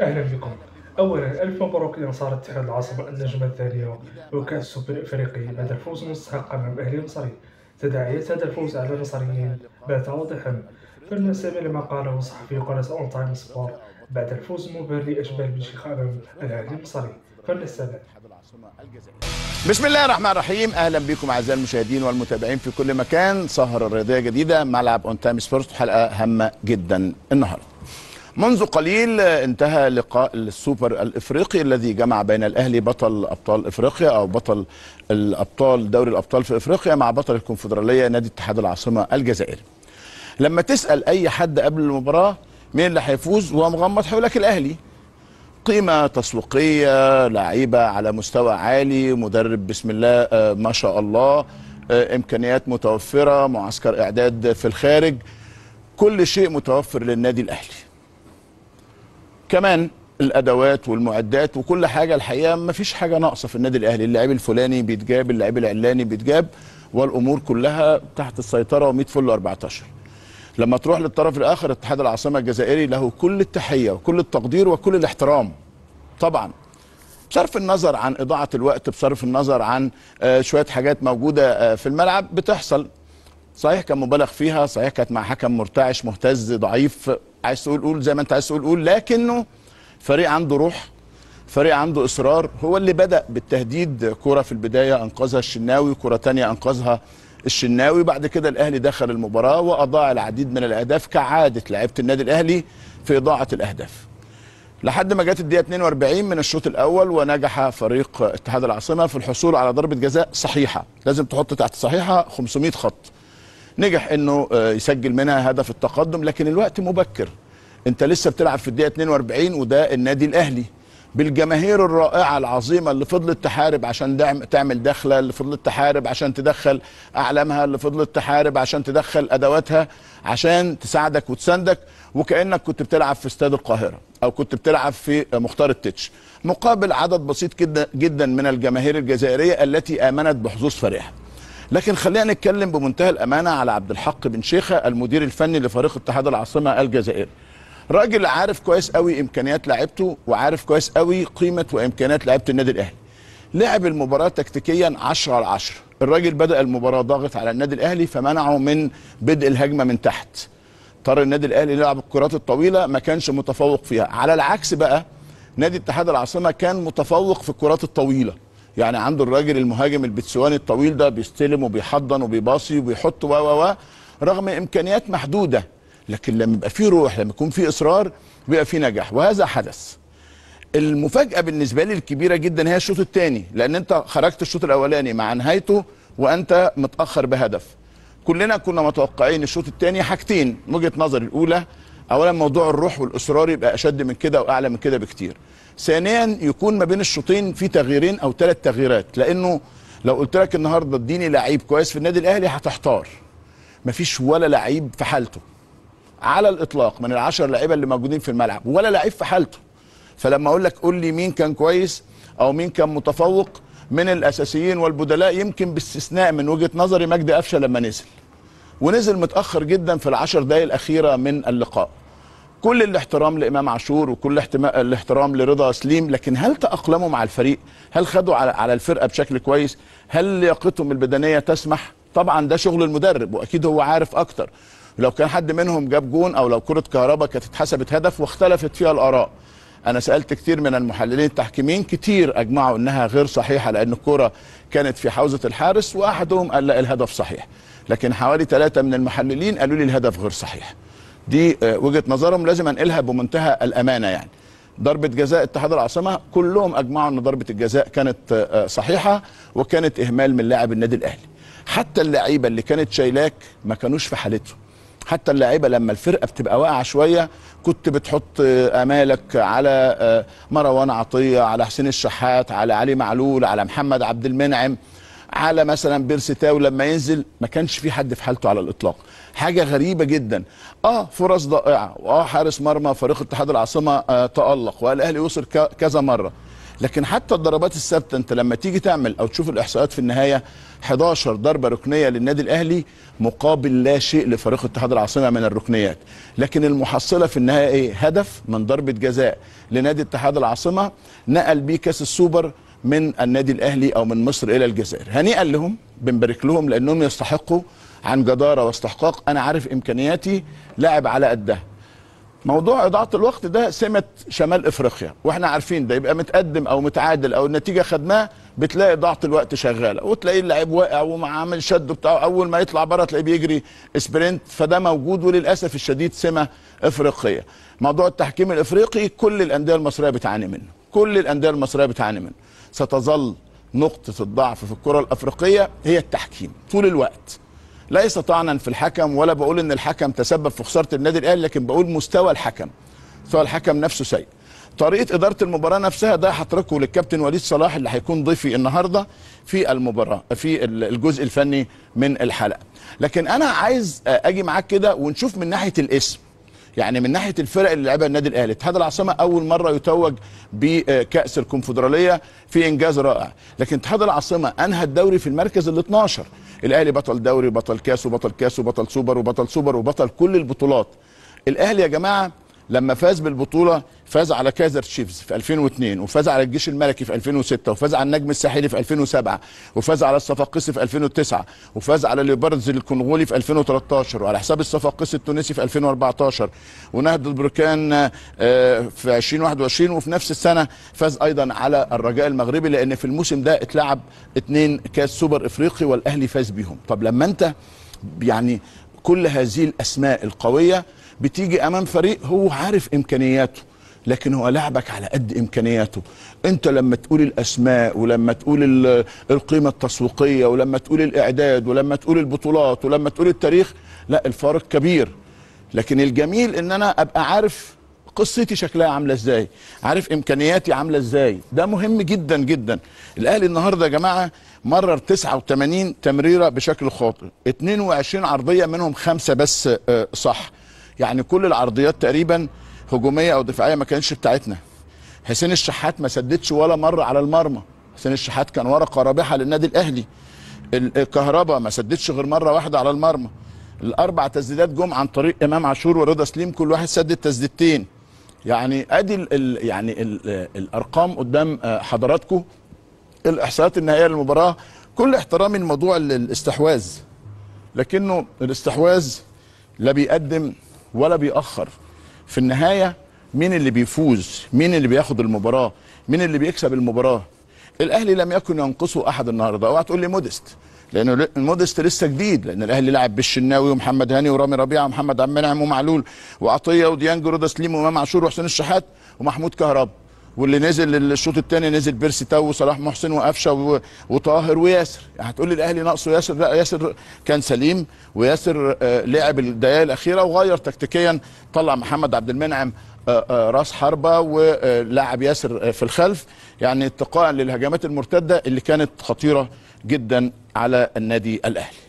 اهلا بكم اولا الف مبروك لانصار اتحاد العاصمه النجمه الثانيه وكاس السوبر الافريقي بعد الفوز المستحق امام الاهلي المصري تداعيات هذا الفوز على المصريين بات واضحا فلنستمع لما قاله صحفي قناه اون تايم سبور بعد الفوز المبهر لاشبال بشيخ امام الاهلي المصري فلنستمع بسم الله الرحمن الرحيم اهلا بكم اعزائي المشاهدين والمتابعين في كل مكان سهره رياضيه جديده ملعب اون تايم سبورت حلقه هامه جدا النهارده منذ قليل انتهى لقاء السوبر الافريقي الذي جمع بين الاهلي بطل ابطال افريقيا او بطل الابطال دوري الابطال في افريقيا مع بطل الكونفدراليه نادي اتحاد العاصمه الجزائري. لما تسال اي حد قبل المباراه مين اللي هيفوز ومغمض حولك الاهلي. قيمه تسويقيه، لعيبه على مستوى عالي، مدرب بسم الله آه، ما شاء الله، آه، امكانيات متوفره، معسكر اعداد في الخارج. كل شيء متوفر للنادي الاهلي. كمان الادوات والمعدات وكل حاجه الحقيقه ما فيش حاجه ناقصه في النادي الاهلي اللاعب الفلاني بيتجاب اللاعب العلاني بيتجاب والامور كلها تحت السيطره و100 فل 14 لما تروح للطرف الاخر اتحاد العاصمه الجزائري له كل التحيه وكل التقدير وكل الاحترام طبعا بصرف النظر عن اضاعه الوقت بصرف النظر عن آه، شويه حاجات موجوده آه، في الملعب بتحصل صحيح كان مبالغ فيها صحيح كانت مع حكم مرتعش مهتز ضعيف عايز تقول قول زي ما انت عايز تقول قول لكنه فريق عنده روح فريق عنده اصرار هو اللي بدا بالتهديد كره في البدايه انقذها الشناوي كره تانية انقذها الشناوي بعد كده الاهلي دخل المباراه واضاع العديد من الاهداف كعاده لعيبه النادي الاهلي في اضاعه الاهداف لحد ما جت الدقيقه 42 من الشوط الاول ونجح فريق اتحاد العاصمه في الحصول على ضربه جزاء صحيحه لازم تحط تحت صحيحه 500 خط نجح انه آه، يسجل منها هدف التقدم لكن الوقت مبكر انت لسه بتلعب في الدقيقه 42 وده النادي الاهلي بالجماهير الرائعة العظيمة اللي فضلت تحارب عشان دعم تعمل دخلة اللي فضلت تحارب عشان تدخل أعلامها اللي فضلت تحارب عشان تدخل أدواتها عشان تساعدك وتساندك وكأنك كنت بتلعب في استاد القاهرة أو كنت بتلعب في مختار التتش مقابل عدد بسيط جدا من الجماهير الجزائرية التي آمنت بحظوظ فريقها لكن خلينا نتكلم بمنتهى الامانه على عبد الحق بن شيخه المدير الفني لفريق اتحاد العاصمه الجزائري راجل عارف كويس قوي امكانيات لعبته وعارف كويس قوي قيمه وامكانيات لعبة النادي الاهلي لعب المباراه تكتيكيا 10 على 10 الراجل بدا المباراه ضاغط على النادي الاهلي فمنعه من بدء الهجمه من تحت اضطر النادي الاهلي يلعب الكرات الطويله ما كانش متفوق فيها على العكس بقى نادي اتحاد العاصمه كان متفوق في الكرات الطويله يعني عنده الراجل المهاجم البتسواني الطويل ده بيستلم وبيحضن وبيباصي وبيحط و و و رغم امكانيات محدوده لكن لما يبقى في روح لما يكون في اصرار بيبقى في نجاح وهذا حدث المفاجاه بالنسبه لي الكبيره جدا هي الشوط الثاني لان انت خرجت الشوط الاولاني مع نهايته وانت متاخر بهدف كلنا كنا متوقعين الشوط الثاني حاجتين وجهه نظري الاولى اولا موضوع الروح والاصرار يبقى اشد من كده واعلى من كده بكتير ثانيا يكون ما بين الشوطين في تغييرين او ثلاث تغييرات لانه لو قلت لك النهارده اديني لعيب كويس في النادي الاهلي هتحتار مفيش ولا لعيب في حالته على الاطلاق من العشر لعيبه اللي موجودين في الملعب ولا لعيب في حالته فلما اقول لك قول لي مين كان كويس او مين كان متفوق من الاساسيين والبدلاء يمكن باستثناء من وجهه نظري مجدي قفشه لما نزل ونزل متاخر جدا في العشر دقائق الاخيره من اللقاء كل الاحترام لامام عاشور وكل الاحترام لرضا سليم لكن هل تاقلموا مع الفريق هل خدوا على الفرقه بشكل كويس هل لياقتهم البدنيه تسمح طبعا ده شغل المدرب واكيد هو عارف اكتر لو كان حد منهم جاب جون او لو كره كهرباء كانت اتحسبت هدف واختلفت فيها الاراء انا سالت كتير من المحللين التحكيمين كتير اجمعوا انها غير صحيحه لان الكره كانت في حوزه الحارس واحدهم قال لا الهدف صحيح لكن حوالي ثلاثة من المحللين قالوا لي الهدف غير صحيح دي آه، وجهه نظرهم لازم انقلها بمنتهى الامانه يعني ضربه جزاء اتحاد العاصمه كلهم اجمعوا ان ضربه الجزاء كانت آه، آه، صحيحه وكانت اهمال من لاعب النادي الاهلي حتى اللعيبه اللي كانت شايلاك ما كانوش في حالتهم حتى اللعيبه لما الفرقه بتبقى واقعه شويه كنت بتحط امالك على مروان عطيه على حسين الشحات على علي معلول على محمد عبد المنعم على مثلا بيرسي تاو لما ينزل ما كانش في حد في حالته على الاطلاق حاجه غريبه جدا اه فرص ضائعه واه حارس مرمى فريق اتحاد العاصمه آه تالق والاهلي وصل كذا مره لكن حتى الضربات الثابته انت لما تيجي تعمل او تشوف الاحصائيات في النهايه 11 ضربه ركنيه للنادي الاهلي مقابل لا شيء لفريق اتحاد العاصمه من الركنيات لكن المحصله في النهايه ايه هدف من ضربه جزاء لنادي اتحاد العاصمه نقل بيه كاس السوبر من النادي الاهلي او من مصر الى الجزائر هنيئا لهم بنبارك لهم لانهم يستحقوا عن جداره واستحقاق انا عارف امكانياتي لاعب على قدها موضوع اضاعه الوقت ده سمه شمال افريقيا واحنا عارفين ده يبقى متقدم او متعادل او النتيجه خدناها بتلاقي اضاعه الوقت شغاله وتلاقي اللاعب واقع ومع عامل شد بتاعه اول ما يطلع بره تلاقيه بيجري سبرنت فده موجود وللاسف الشديد سمه افريقيه موضوع التحكيم الافريقي كل الانديه المصريه بتعاني منه كل الانديه المصريه بتعاني منه ستظل نقطه الضعف في الكره الافريقيه هي التحكيم طول الوقت ليس طعنا في الحكم ولا بقول ان الحكم تسبب في خساره النادي الاهلي لكن بقول مستوى الحكم مستوى الحكم نفسه سيء طريقه اداره المباراه نفسها ده هتركه للكابتن وليد صلاح اللي هيكون ضيفي النهارده في المباراه في الجزء الفني من الحلقه لكن انا عايز اجي معاك كده ونشوف من ناحيه الاسم يعني من ناحيه الفرق اللي لعبها النادي الاهلي اتحاد العاصمه اول مره يتوج بكاس الكونفدراليه في انجاز رائع لكن اتحاد العاصمه انهى الدوري في المركز ال 12 الاهلي بطل دوري وبطل كاس وبطل كاس وبطل سوبر وبطل سوبر وبطل كل البطولات الاهلي يا جماعه لما فاز بالبطوله فاز على كايزر تشيفز في 2002 وفاز على الجيش الملكي في 2006 وفاز على النجم الساحلي في 2007 وفاز على الصفاقسي في 2009 وفاز على ليبرز الكونغولي في 2013 وعلى حساب الصفاقسي التونسي في 2014 ونهض البركان آه، في 2021 وفي نفس السنه فاز ايضا على الرجاء المغربي لان في الموسم ده اتلعب اثنين كاس سوبر افريقي والاهلي فاز بيهم طب لما انت يعني كل هذه الاسماء القويه بتيجي امام فريق هو عارف امكانياته لكن هو لعبك على قد امكانياته انت لما تقول الاسماء ولما تقول القيمه التسويقيه ولما تقول الاعداد ولما تقول البطولات ولما تقول التاريخ لا الفارق كبير لكن الجميل ان انا ابقى عارف قصتي شكلها عامله ازاي عارف امكانياتي عامله ازاي ده مهم جدا جدا الاهلي النهارده يا جماعه مرر 89 تمريره بشكل خاطئ 22 عرضيه منهم خمسه بس آه، صح يعني كل العرضيات تقريبا هجوميه او دفاعيه ما كانتش بتاعتنا حسين الشحات ما سددش ولا مره على المرمى حسين الشحات كان ورقه رابحه للنادي الاهلي الكهرباء ما سددش غير مره واحده على المرمى الاربع تسديدات جم عن طريق امام عاشور ورضا سليم كل واحد سدد تسديدتين يعني ادي الـ يعني الـ الارقام قدام آه، حضراتكم الاحصائيات النهائيه للمباراه كل احترامي الموضوع للاستحواذ لكنه الاستحواذ لا بيقدم ولا بيأخر في النهاية مين اللي بيفوز مين اللي بياخد المباراة مين اللي بيكسب المباراة الأهلي لم يكن ينقصه أحد النهاردة اوعى تقول لي مودست لأنه المودست لسه جديد لأن الأهلي لعب بالشناوي ومحمد هاني ورامي ربيعة ومحمد عبد المنعم ومعلول وعطية وديانج ورودا سليم وإمام عاشور وحسين الشحات ومحمود كهرباء واللي نزل الشوط الثاني نزل بيرسي تاو وصلاح محسن وقفشه وطاهر وياسر هتقول لي الاهلي ناقصه ياسر لا ياسر كان سليم وياسر آه، لعب الدقائق الاخيره وغير تكتيكيا طلع محمد عبد المنعم آه، آه، راس حربه ولاعب ياسر في الخلف يعني اتقاء للهجمات المرتده اللي كانت خطيره جدا على النادي الاهلي